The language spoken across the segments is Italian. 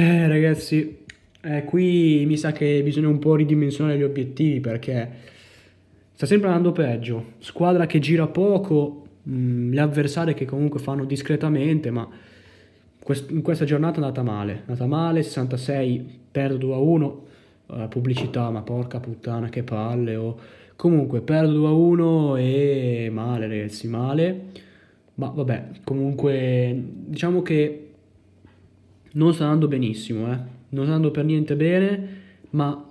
Eh ragazzi, eh, qui mi sa che bisogna un po' ridimensionare gli obiettivi perché sta sempre andando peggio. Squadra che gira poco, mh, mm, gli avversari che comunque fanno discretamente, ma quest- in questa giornata è andata male. È andata male, 66, perdo 2 a 1, eh, pubblicità, ma porca puttana che palle. Oh. Comunque perdo 2 a 1 e male ragazzi, male. Ma vabbè, comunque diciamo che non sta andando benissimo, eh? non sta andando per niente bene, ma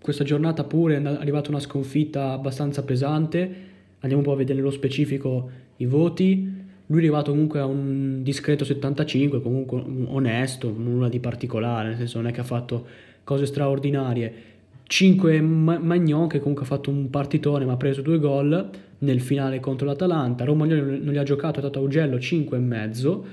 questa giornata pure è arrivata una sconfitta abbastanza pesante, andiamo un po' a vedere nello specifico i voti, lui è arrivato comunque a un discreto 75, comunque onesto, nulla di particolare, nel senso non è che ha fatto cose straordinarie. 5 Magnon che comunque ha fatto un partitone ma ha preso due gol nel finale contro l'Atalanta, Romagnoli non li ha giocato, è stato a Ugello mezzo,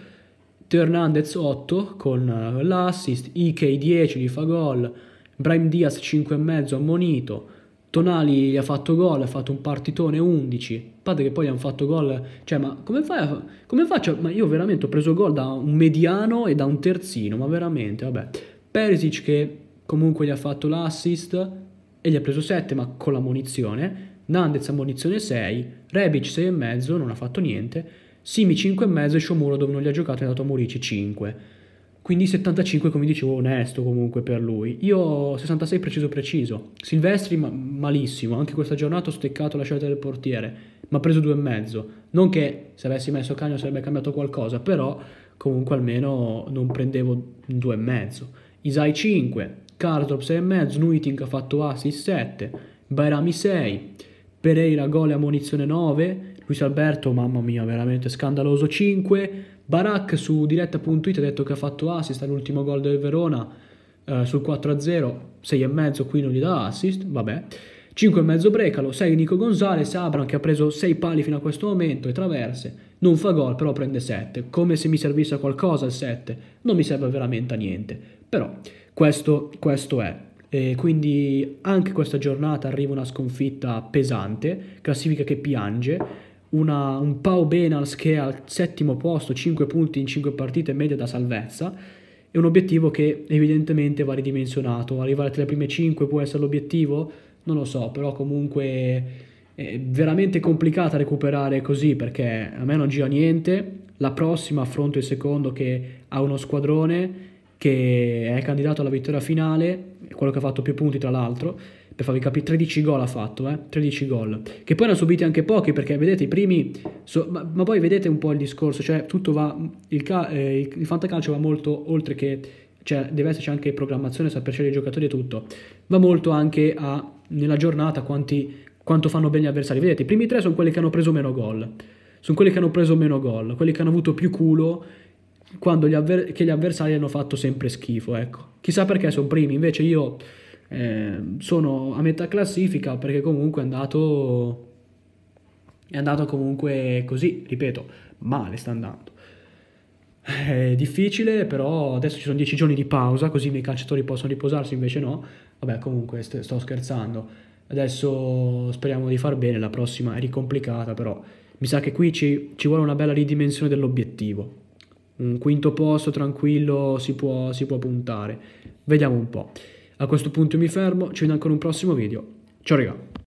Hernandez 8 con eh, l'assist, Ike 10 gli fa gol, Brahim Diaz 5 e mezzo ammonito, Tonali gli ha fatto gol, ha fatto un partitone 11, padre che poi gli hanno fatto gol, cioè ma come fai a, come faccio, ma io veramente ho preso gol da un mediano e da un terzino, ma veramente, vabbè, Perisic che comunque gli ha fatto l'assist e gli ha preso 7 ma con la munizione, Nandez a munizione 6, Rebic mezzo, non ha fatto niente, Simi 5,5 e Shomuro dove non li ha giocato è andato a Morici 5. Quindi 75 come dicevo onesto comunque per lui. Io 66 preciso preciso. Silvestri ma- malissimo, anche questa giornata ho steccato la scelta del portiere, ma ha preso 2,5. Non che se avessi messo Cagno sarebbe cambiato qualcosa, però comunque almeno non prendevo 2,5. Isai 5, Cardrop 6,5, Snuiting ha fatto assist 7, Bairami 6, Pereira gol e ammonizione 9, Luis Alberto, mamma mia, veramente scandaloso. 5. Barak su diretta.it ha detto che ha fatto assist all'ultimo gol del Verona eh, sul 4-0, 6,5 qui non gli dà assist, vabbè. 5,5 Brecalo, 6 Nico Gonzalez, Abram che ha preso 6 pali fino a questo momento e traverse, non fa gol però prende 7, come se mi servisse a qualcosa il 7, non mi serve veramente a niente, però questo, questo è. E quindi anche questa giornata arriva una sconfitta pesante, classifica che piange, una, un Pau Benals che è al settimo posto, 5 punti in 5 partite media da salvezza, è un obiettivo che evidentemente va ridimensionato, arrivare tra le prime 5 può essere l'obiettivo, non lo so, però comunque è veramente complicata recuperare così perché a me non gira niente, la prossima affronto il secondo che ha uno squadrone che è candidato alla vittoria finale, quello che ha fatto più punti tra l'altro, per farvi capire 13 gol ha fatto, eh? 13 gol, che poi ne ha subiti anche pochi perché vedete i primi, so, ma, ma, poi vedete un po' il discorso, cioè tutto va, il, ca, eh, il fantacalcio va molto oltre che, cioè deve esserci anche programmazione, saper scegliere i giocatori e tutto, va molto anche a, nella giornata quanti, quanto fanno bene gli avversari, vedete i primi tre sono quelli che hanno preso meno gol, sono quelli che hanno preso meno gol, quelli che hanno avuto più culo quando gli avver- che gli avversari hanno fatto sempre schifo. Ecco. Chissà perché sono primi, invece io eh, sono a metà classifica perché comunque è andato, è andato comunque così, ripeto, male sta andando. È difficile, però adesso ci sono 10 giorni di pausa, così i miei calciatori possono riposarsi, invece no. Vabbè, comunque st- sto scherzando. Adesso speriamo di far bene, la prossima è ricomplicata, però mi sa che qui ci, ci vuole una bella ridimensione dell'obiettivo un quinto posto tranquillo si può, si può puntare. Vediamo un po'. A questo punto mi fermo, ci vediamo ancora in un prossimo video. Ciao ragazzi!